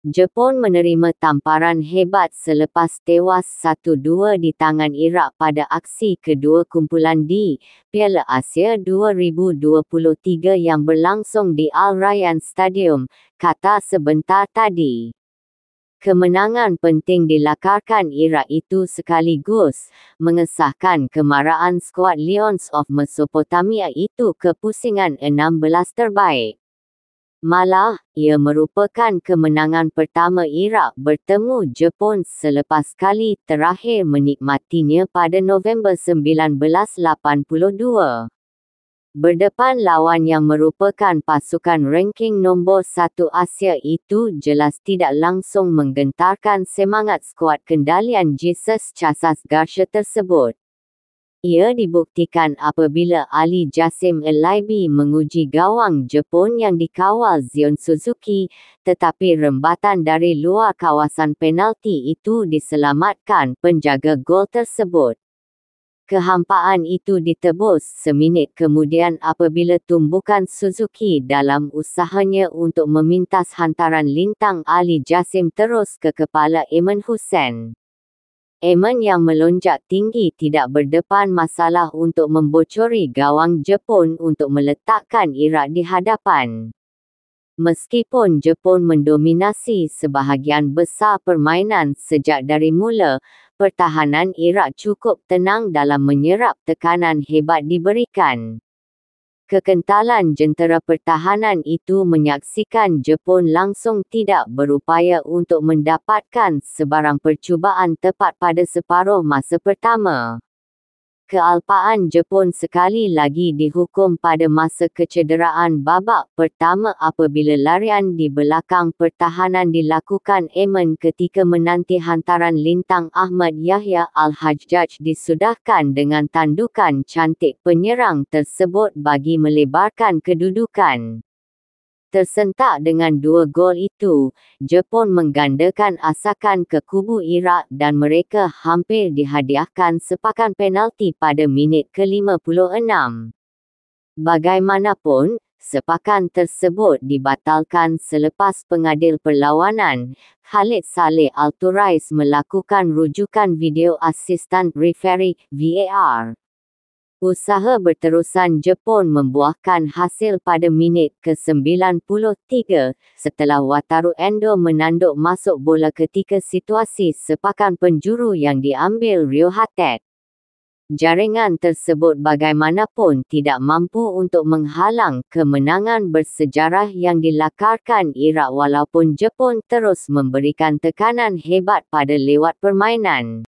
Jepun menerima tamparan hebat selepas tewas 1-2 di tangan Irak pada aksi kedua kumpulan di Piala Asia 2023 yang berlangsung di Al Rayyan Stadium, kata sebentar tadi. Kemenangan penting dilakarkan Irak itu sekaligus mengesahkan kemarahan skuad Lions of Mesopotamia itu ke pusingan 16 terbaik. Malah, ia merupakan kemenangan pertama Iraq bertemu Jepun selepas kali terakhir menikmatinya pada November 1982. Berdepan lawan yang merupakan pasukan ranking nombor satu Asia itu jelas tidak langsung menggentarkan semangat skuad kendalian Jesus Casas Garcia tersebut. Ia dibuktikan apabila Ali Jasim Elaibi menguji gawang Jepun yang dikawal Zion Suzuki, tetapi rembatan dari luar kawasan penalti itu diselamatkan penjaga gol tersebut. Kehampaan itu ditebus seminit kemudian apabila tumbukan Suzuki dalam usahanya untuk memintas hantaran lintang Ali Jasim terus ke kepala Eamon Hussein. Eamon yang melonjak tinggi tidak berdepan masalah untuk membocori gawang Jepun untuk meletakkan Irak di hadapan. Meskipun Jepun mendominasi sebahagian besar permainan sejak dari mula, pertahanan Irak cukup tenang dalam menyerap tekanan hebat diberikan. Kekentalan jentera pertahanan itu menyaksikan Jepun langsung tidak berupaya untuk mendapatkan sebarang percubaan tepat pada separuh masa pertama kealpaan Jepun sekali lagi dihukum pada masa kecederaan babak pertama apabila larian di belakang pertahanan dilakukan Eamon ketika menanti hantaran lintang Ahmad Yahya Al-Hajjaj disudahkan dengan tandukan cantik penyerang tersebut bagi melebarkan kedudukan. Tersentak dengan dua gol itu, Jepun menggandakan asakan ke kubu Iraq dan mereka hampir dihadiahkan sepakan penalti pada minit ke-56. Bagaimanapun, sepakan tersebut dibatalkan selepas pengadil perlawanan, Khalid Saleh Alturais melakukan rujukan video asisten referee VAR. Usaha berterusan Jepun membuahkan hasil pada minit ke-93 setelah Wataru Endo menanduk masuk bola ketika situasi sepakan penjuru yang diambil Rio Hatet. Jaringan tersebut bagaimanapun tidak mampu untuk menghalang kemenangan bersejarah yang dilakarkan Irak walaupun Jepun terus memberikan tekanan hebat pada lewat permainan.